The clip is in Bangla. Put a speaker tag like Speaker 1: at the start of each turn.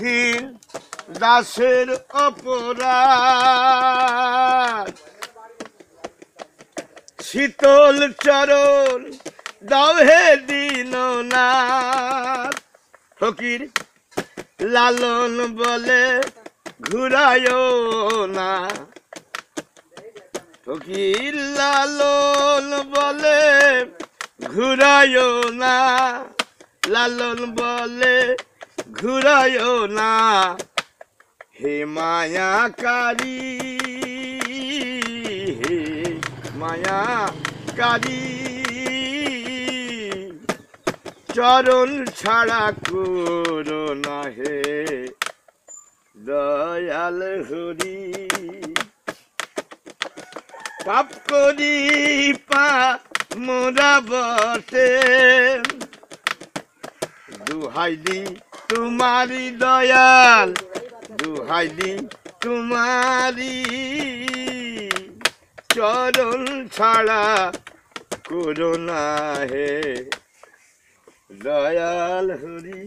Speaker 1: ফির দাসের অপরাধ শীতল চরণ দহে দিন না ফকির লালন বলে ঘুরায় না ফকির লালন বলে ঘুরায় না লালন বলে ঘুরায়ও না হে মায়া কারি হে মায়া কারি চরণ ছাড়া করো না হে দয়াল হরি পাপ করি পা মোরা বসে দুহাই দি তোমারি দয়াল দুহাই দিন তোমারি চরণ ছাড়া করোনা হে দয়াল হরি